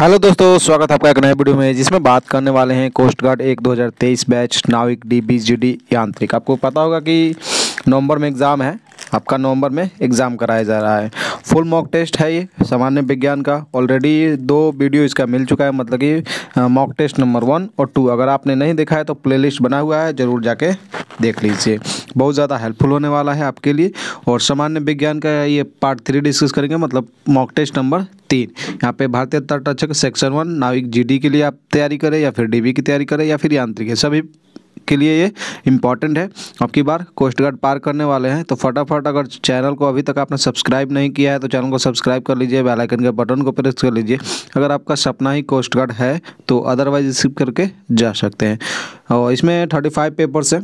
hello दोस्तों स्वागत है आपका एक नए वीडियो में जिसमें बात करने वाले हैं कोस्ट गार्ड एक 2023 बैच नाविक डी बी जी डी यांत्रिक आपको पता होगा कि नवंबर में एग्ज़ाम है आपका नवंबर में एग्ज़ाम कराया जा रहा है फुल मॉक टेस्ट है ये सामान्य विज्ञान का ऑलरेडी दो वीडियो इसका मिल चुका है मतलब कि मॉक टेस्ट नंबर वन और टू अगर आपने नहीं देखा है तो प्ले बना हुआ है ज़रूर जाके देख लीजिए बहुत ज़्यादा हेल्पफुल होने वाला है आपके लिए और सामान्य विज्ञान का ये पार्ट थ्री डिस्कस करेंगे मतलब मॉक टेस्ट नंबर तीन यहाँ पे भारतीय तटरक्षक सेक्शन वन नाविक जीडी के लिए आप तैयारी करें या फिर डीबी की तैयारी करें या फिर यांत्रिक है सभी के लिए ये इंपॉर्टेंट है आपकी बार कोस्ट गार्ड पार करने वाले हैं तो फटाफट अगर चैनल को अभी तक आपने सब्सक्राइब नहीं किया है तो चैनल को सब्सक्राइब कर लीजिए बेल आइकन के बटन को प्रेस कर लीजिए अगर आपका सपना ही कोस्ट गार्ड है तो अदरवाइज स्किप करके जा सकते हैं और इसमें थर्टी फाइव पेपर्स हैं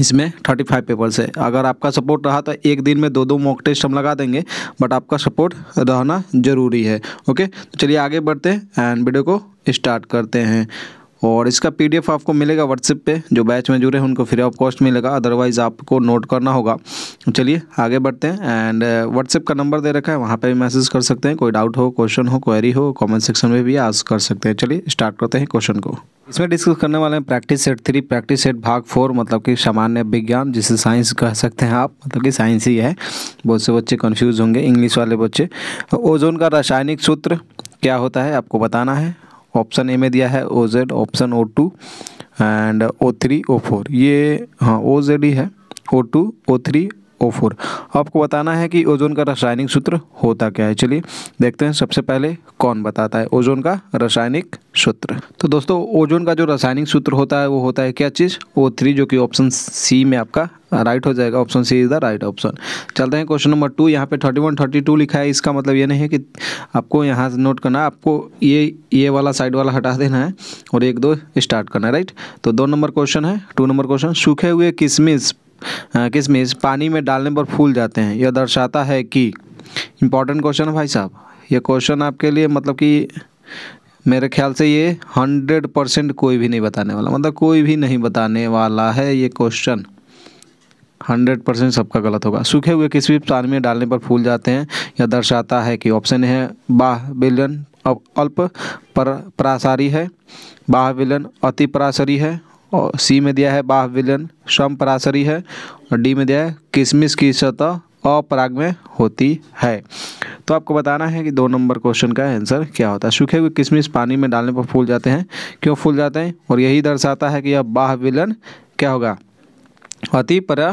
इसमें थर्टी फाइव पेपर्स है अगर आपका सपोर्ट रहा तो एक दिन में दो दो मॉक टेस्ट हम लगा देंगे बट आपका सपोर्ट रहना ज़रूरी है ओके तो चलिए आगे बढ़ते हैं एंड वीडियो को स्टार्ट करते हैं और इसका पीडीएफ आपको मिलेगा व्हाट्सएप पे जो बैच में जुड़े हैं उनको फ्री ऑफ कॉस्ट मिलेगा अदरवाइज़ आपको नोट करना होगा चलिए आगे बढ़ते हैं एंड uh, व्हाट्सएप का नंबर दे रखा है वहाँ पर भी मैसेज कर सकते हैं कोई डाउट हो क्वेश्चन हो क्वेरी हो कॉमेंट सेक्शन में भी आज कर सकते हैं चलिए स्टार्ट करते हैं क्वेश्चन को इसमें डिस्कस करने वाले हैं practice set three practice set भाग फोर मतलब कि सामान्य विज्ञान जिसे साइंस कह सकते हैं आप मतलब कि साइंस ही है बहुत से बच्चे कन्फ्यूज होंगे इंग्लिश वाले बच्चे ओजोन का रासायनिक सूत्र क्या होता है आपको बताना है ऑप्शन ए में दिया है O Z option O two and O three O four ये हाँ ओ जेड ही है O two O three O four आपको बताना है कि ओजोन का रासायनिक सूत्र होता क्या है चलिए देखते हैं सबसे पहले कौन बताता है ओजोन का रासायनिक सूत्र तो दोस्तों ओजोन का जो रासायनिक सूत्र होता है वो होता है क्या चीज़ ओ थ्री जो कि ऑप्शन सी में आपका राइट हो जाएगा option C is the right option चलते हैं क्वेश्चन नंबर टू यहाँ पे थर्टी वन थर्टी टू लिखा है इसका मतलब ये नहीं है कि आपको यहाँ से नोट करना है आपको ये ये वाला साइड वाला हटा देना है और एक दो स्टार्ट करना है राइट तो दो नंबर क्वेश्चन है टू नंबर क्वेश्चन सूखे हुए किशमिश किसमिस पानी में डालने पर फूल जाते हैं यह दर्शाता है कि इम्पॉर्टेंट क्वेश्चन है भाई साहब यह क्वेश्चन आपके लिए मतलब कि मेरे ख्याल से ये हंड्रेड परसेंट कोई भी नहीं बताने वाला मतलब कोई भी नहीं बताने वाला है ये क्वेश्चन हंड्रेड परसेंट सबका गलत होगा सूखे हुए किसी भी पानी में डालने पर फूल जाते हैं यह दर्शाता है कि ऑप्शन है बाह बिलियन अल्प पर प्रासारी है बाह बिलियन अति परासरी है और सी में दिया है बाह विलन स्वम पराशरी है और डी में दिया है किसमिस की सतह अपराग में होती है तो आपको बताना है कि दो नंबर क्वेश्चन का आंसर क्या होता है सूखे हुए किशमिश पानी में डालने पर फूल जाते हैं क्यों फूल जाते हैं और यही दर्शाता है कि यह बाह विलन क्या होगा अति पर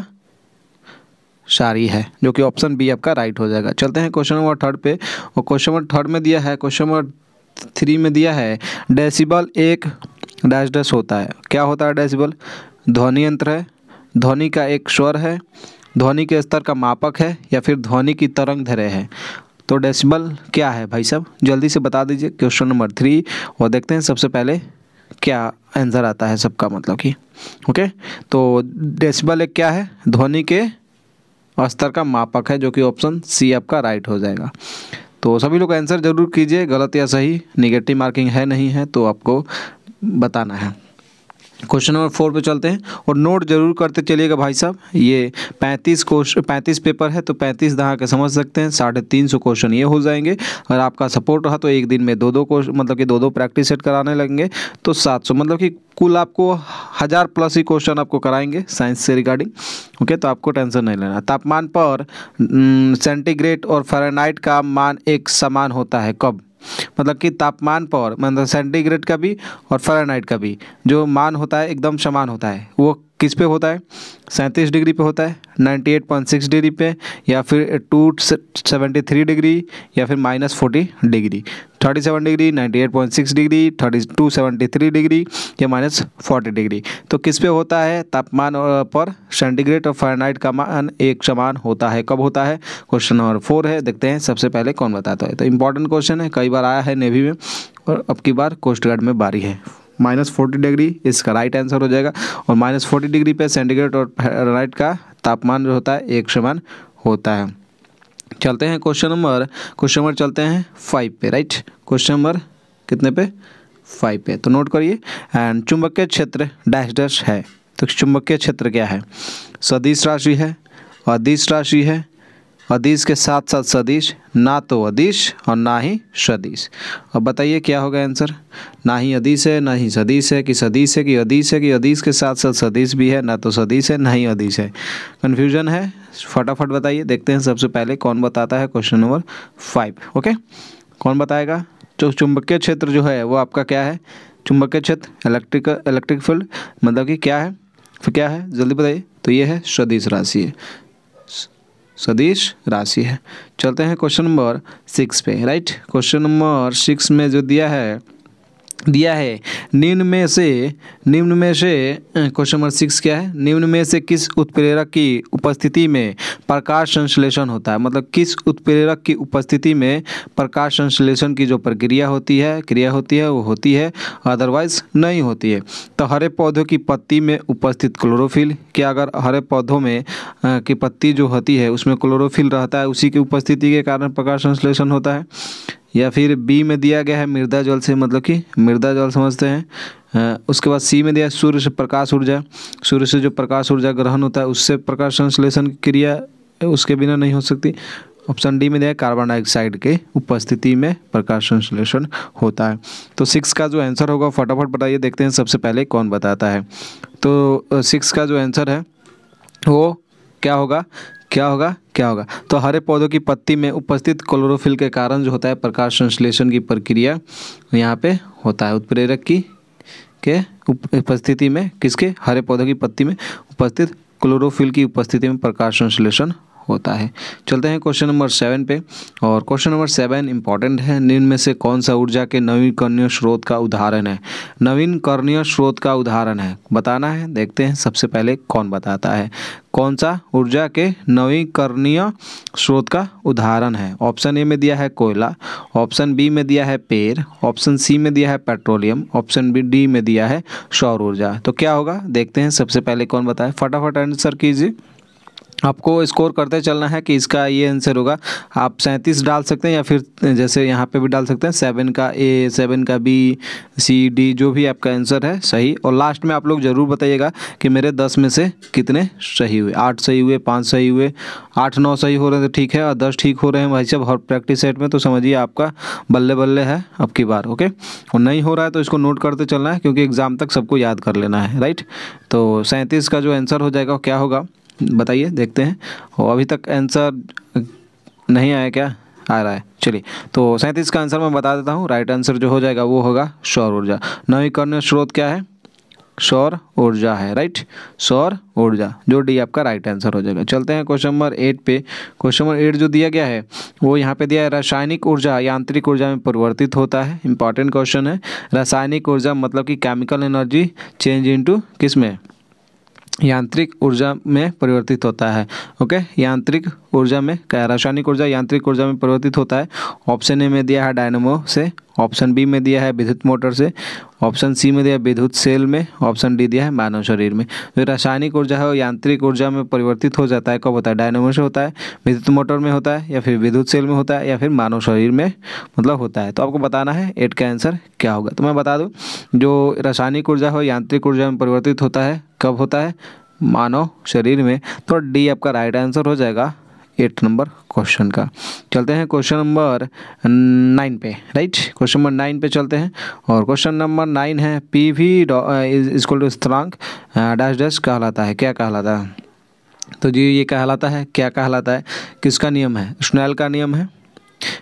सारी है जो कि ऑप्शन बी आपका राइट हो जाएगा चलते हैं क्वेश्चन नंबर थर्ड पे और क्वेश्चन नंबर थर्ड में दिया है क्वेश्चन नंबर थ्री में दिया है डेसिबल एक डैश डैश होता है क्या होता है डेसिबल ध्वनि यंत्र है ध्वनि का एक स्वर है ध्वनि के स्तर का मापक है या फिर ध्वनि की तरंग धरे है तो डेसिबल क्या है भाई साहब जल्दी से बता दीजिए क्वेश्चन नंबर थ्री और देखते हैं सबसे पहले क्या आंसर आता है सबका मतलब कि ओके तो डेसिबल एक क्या है ध्वनि के स्तर का मापक है जो कि ऑप्शन सी आपका राइट हो जाएगा तो सभी लोग आंसर जरूर कीजिए गलत या सही निगेटिव मार्किंग है नहीं है तो आपको बताना है क्वेश्चन नंबर फोर पे चलते हैं और नोट जरूर करते चलिएगा भाई साहब ये पैंतीस क्वेश्चन पैंतीस पेपर है तो पैंतीस दहा के समझ सकते हैं साढ़े तीन सौ क्वेश्चन ये हो जाएंगे अगर आपका सपोर्ट रहा तो एक दिन में दो दो क्वेश्चन मतलब कि दो दो प्रैक्टिस सेट कराने लगेंगे तो सात सौ मतलब कि कुल आपको हज़ार प्लस ही क्वेश्चन आपको कराएंगे साइंस से रिगार्डिंग ओके तो आपको टेंशन नहीं लेना तापमान पर सेंटीग्रेड हम्म, और फरनाइट का मान एक समान होता है कब मतलब कि तापमान पर मतलब सेंटीग्रेड का भी और फ़ारेनहाइट का भी जो मान होता है एकदम समान होता है वो किस पे होता है सैंतीस डिग्री पे होता है ninety eight point six degree पे या फिर टू सेवेंटी थ्री डिग्री या फिर minus forty degree thirty seven degree ninety eight point six degree thirty two seventy three degree या माइनस फोर्टी डिग्री तो किस पे होता है तापमान पर सेंटीग्रेड और फाइनाइट का मान एक समान होता है कब होता है क्वेश्चन नंबर फोर है देखते हैं सबसे पहले कौन बताता है तो इंपॉर्टेंट क्वेश्चन है कई बार आया है नेवी में और अब की बार कोस्ट गार्ड में बारी है माइनस फोर्टी डिग्री इसका राइट आंसर हो जाएगा और माइनस फोर्टी डिग्री पे सेंटीग्रेड और फेरानाइट का तापमान जो होता है एक समान होता है चलते हैं क्वेश्चन नंबर क्वेश्चन नंबर चलते हैं फाइव पे राइट क्वेश्चन नंबर कितने पे फाइव पे तो नोट करिए एंड चुंबकीय क्षेत्र डैश डैश है तो चुंबकीय क्षेत्र क्या है सदिश राशि है अदिश राशि है अदीश के साथ साथ सदीश ना तो अदीश और ना ही सदीश अब बताइए क्या होगा आंसर ना ही अदीश है ना ही सदीश है कि सदीश है कि अदीश है कि अदीश के साथ साथ सदीश भी है ना तो सदीश है ना ही अदीश है कन्फ्यूजन है फटाफट बताइए देखते हैं सबसे पहले कौन बताता है क्वेश्चन नंबर फाइव ओके कौन बताएगा जो चुंबकीय क्षेत्र जो है वो आपका क्या है चुंबकीय क्षेत्र इलेक्ट्रिक इलेक्ट्रिक फील्ड मतलब कि क्या है फिर क्या है जल्दी बताइए तो ये है सदीश राशि है सदिश राशि है चलते हैं क्वेश्चन नंबर सिक्स पे राइट क्वेश्चन नंबर सिक्स में जो दिया है दिया है निम्न में से निम्न में से क्वेश्चन नंबर सिक्स क्या है निम्न में से किस उत्प्रेरक की उपस्थिति में प्रकाश संश्लेषण होता है मतलब किस उत्प्रेरक की उपस्थिति में प्रकाश संश्लेषण की जो प्रक्रिया होती है क्रिया होती है वो होती है अदरवाइज नहीं होती है तो हरे पौधों की पत्ती में उपस्थित क्लोरोफिल क्या अगर हरे पौधों में की पत्ती जो होती है उसमें क्लोरोफिल रहता है उसी की उपस्थिति के कारण प्रकाश संश्लेषण होता है या फिर बी में दिया गया है मृदा जल से मतलब कि मृदा जल समझते हैं उसके बाद सी में दिया है सूर्य से प्रकाश ऊर्जा सूर्य से जो प्रकाश ऊर्जा ग्रहण होता है उससे प्रकाश संश्लेषण की क्रिया उसके बिना नहीं हो सकती ऑप्शन डी में दिया कार्बन डाइऑक्साइड के उपस्थिति में प्रकाश संश्लेषण होता है तो सिक्स का जो आंसर होगा फटाफट बताइए देखते हैं सबसे पहले कौन बताता है तो सिक्स का जो आंसर है वो क्या होगा क्या होगा क्या होगा तो हरे पौधों की पत्ती में उपस्थित क्लोरोफिल के कारण जो होता है प्रकाश संश्लेषण की प्रक्रिया यहाँ पे होता है उत्प्रेरक की के उपस्थिति में किसके हरे पौधों की पत्ती में उपस्थित क्लोरोफिल की उपस्थिति में प्रकाश संश्लेषण होता है चलते हैं क्वेश्चन नंबर सेवन पे और क्वेश्चन नंबर सेवन इंपॉर्टेंट है निम्न में से कौन सा ऊर्जा के नवीकरणीय स्रोत का उदाहरण है नवीनकरणीय स्रोत का उदाहरण है बताना है देखते हैं सबसे पहले कौन बताता है कौन सा ऊर्जा के नवीकरणीय स्रोत का उदाहरण है ऑप्शन ए में दिया है कोयला ऑप्शन बी में दिया है पेड़ ऑप्शन सी में दिया है पेट्रोलियम ऑप्शन बी डी में दिया है सौर ऊर्जा तो क्या होगा देखते हैं सबसे पहले कौन बताए फटाफट आंसर कीजिए आपको स्कोर करते चलना है कि इसका ये आंसर होगा आप सैंतीस डाल सकते हैं या फिर जैसे यहाँ पे भी डाल सकते हैं सेवन का ए सेवन का बी सी डी जो भी आपका आंसर है सही और लास्ट में आप लोग ज़रूर बताइएगा कि मेरे दस में से कितने सही हुए आठ सही हुए पाँच सही हुए आठ नौ सही हो रहे हैं तो ठीक है और दस ठीक हो रहे हैं भाई सब हर प्रैक्टिस सेट में तो समझिए आपका बल्ले बल्ले है अब की बार ओके और नहीं हो रहा है तो इसको नोट करते चलना है क्योंकि एग्ज़ाम तक सबको याद कर लेना है राइट तो सैंतीस का जो आंसर हो जाएगा क्या होगा बताइए देखते हैं और अभी तक आंसर नहीं आया क्या आ रहा है चलिए तो सैंतीस का आंसर मैं बता देता हूँ राइट आंसर जो हो जाएगा वो होगा सौर ऊर्जा नवीकरणीय स्रोत क्या है सौर ऊर्जा है राइट सौर ऊर्जा जो डी आपका राइट आंसर हो जाएगा चलते हैं क्वेश्चन नंबर एट पे क्वेश्चन नंबर एट जो दिया गया है वो यहाँ पे दिया है रासायनिक ऊर्जा यांत्रिक ऊर्जा में परिवर्तित होता है इंपॉर्टेंट क्वेश्चन है रासायनिक ऊर्जा मतलब कि केमिकल एनर्जी चेंज इनटू किस में यांत्रिक ऊर्जा में परिवर्तित होता है ओके यांत्रिक ऊर्जा में क्या रासायनिक ऊर्जा यांत्रिक ऊर्जा में परिवर्तित होता है ऑप्शन ए में दिया है डायनमो से ऑप्शन बी में दिया है विद्युत मोटर से ऑप्शन सी में दिया है विद्युत सेल में ऑप्शन डी दिया है मानव शरीर में जो रासायनिक ऊर्जा है वो यांत्रिक ऊर्जा में परिवर्तित हो जाता है कब होता है डायनोमो से होता है विद्युत मोटर में होता है या फिर विद्युत सेल में होता है या फिर मानव शरीर में मतलब होता है तो आपको बताना है एट का आंसर क्या होगा तो मैं बता दूँ जो रासायनिक ऊर्जा है यांत्रिक ऊर्जा में परिवर्तित होता है कब होता है मानव शरीर में तो डी आपका राइट आंसर हो जाएगा एट नंबर क्वेश्चन का चलते हैं क्वेश्चन नंबर नाइन पे राइट क्वेश्चन नंबर नाइन पे चलते हैं और क्वेश्चन नंबर नाइन है पी वी इसको टू स्थिरांक डैश डैश कहलाता है क्या कहलाता है तो जी ये कहलाता है क्या कहलाता है किसका नियम है स्नैल का नियम है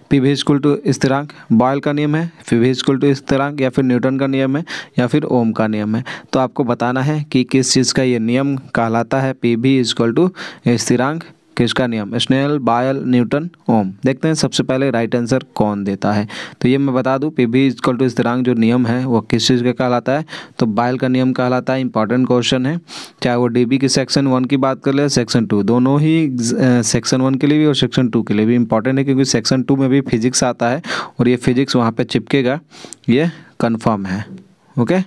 पी वी स्कूल टू स्थिरांक बॉयल का नियम है पी वी स्कूल टू स्थिरांक या फिर न्यूटन का नियम है या फिर ओम का नियम है तो आपको बताना है कि किस चीज़ का ये नियम कहलाता है पी वी स्कूल टू स्थिरांक किसका नियम स्नेल बायल न्यूटन ओम देखते हैं सबसे पहले राइट आंसर कौन देता है तो ये मैं बता दूँ पी बी इजकल टू स्थिरांक जो नियम है वो किस चीज़ का कहलाता है तो बायल का नियम कहलाता है इंपॉर्टेंट क्वेश्चन है चाहे वो डी बी की सेक्शन वन की बात कर ले सेक्शन टू दोनों ही सेक्शन वन के लिए भी और सेक्शन टू के लिए भी इंपॉर्टेंट है क्योंकि सेक्शन टू में भी फिजिक्स आता है और ये फिजिक्स वहाँ पर चिपकेगा ये कन्फर्म है ओके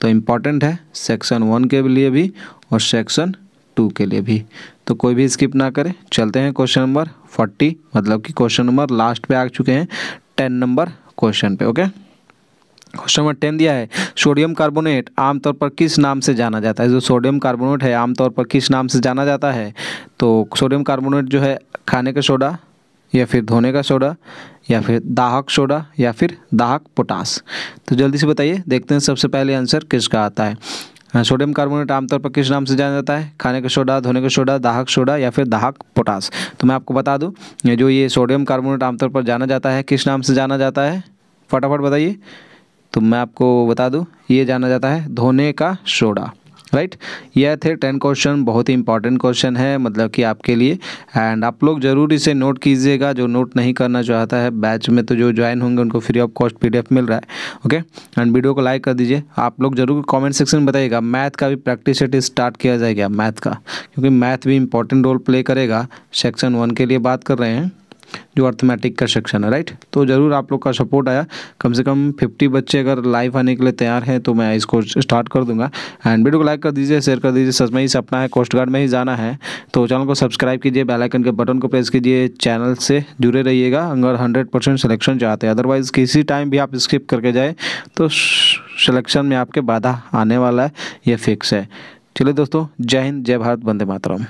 तो इम्पॉर्टेंट है सेक्शन वन के लिए भी और सेक्शन टू के लिए भी तो कोई भी स्किप ना करें चलते हैं क्वेश्चन नंबर फोर्टी मतलब कि क्वेश्चन नंबर लास्ट पे आ चुके हैं टेन नंबर क्वेश्चन पे ओके क्वेश्चन नंबर टेन दिया है सोडियम कार्बोनेट आमतौर पर किस नाम से जाना जाता है जो सोडियम कार्बोनेट है आमतौर पर किस नाम से जाना जाता है तो सोडियम कार्बोनेट जो है खाने का सोडा या फिर धोने का सोडा या फिर दाहक सोडा या फिर दाहक पोटास तो जल्दी से बताइए देखते हैं सबसे पहले आंसर किसका आता है हाँ, सोडियम कार्बोनेट आमतौर पर किस नाम से जाना जाता है खाने का सोडा धोने का सोडा दाहक सोडा या फिर दाहक पोटास तो मैं आपको बता दूँ जो ये सोडियम कार्बोनेट आमतौर पर जाना जाता है किस नाम से जाना जाता है फटाफट बताइए तो मैं आपको बता दूँ ये जाना जाता है धोने का सोडा राइट यह थे टेन क्वेश्चन बहुत ही इंपॉर्टेंट क्वेश्चन है मतलब कि आपके लिए एंड आप लोग जरूर इसे नोट कीजिएगा जो नोट नहीं करना चाहता है बैच में तो जो ज्वाइन होंगे उनको फ्री ऑफ कॉस्ट पीडीएफ मिल रहा है ओके एंड वीडियो को लाइक कर दीजिए आप लोग जरूर कमेंट सेक्शन में बताइएगा मैथ का भी प्रैक्टिस सेट स्टार्ट किया जाएगा मैथ का क्योंकि मैथ भी इंपॉर्टेंट रोल प्ले करेगा सेक्शन वन के लिए बात कर रहे हैं जो अर्थमेटिक का सेक्शन है राइट तो ज़रूर आप लोग का सपोर्ट आया कम से कम फिफ्टी बच्चे अगर लाइव आने के लिए तैयार हैं तो मैं इसको स्टार्ट कर दूंगा एंड वीडियो को लाइक कर दीजिए शेयर कर दीजिए सच में ही सपना है कोस्ट गार्ड में ही जाना है तो चैनल को सब्सक्राइब कीजिए बेलाइकन के बटन को प्रेस कीजिए चैनल से जुड़े रहिएगा अगर हंड्रेड परसेंट सिलेक्शन चाहते हैं अदरवाइज़ किसी टाइम भी आप स्किप करके जाए तो सिलेक्शन में आपके बाधा आने वाला है ये फिक्स है चलिए दोस्तों जय हिंद जय भारत बंदे मातरम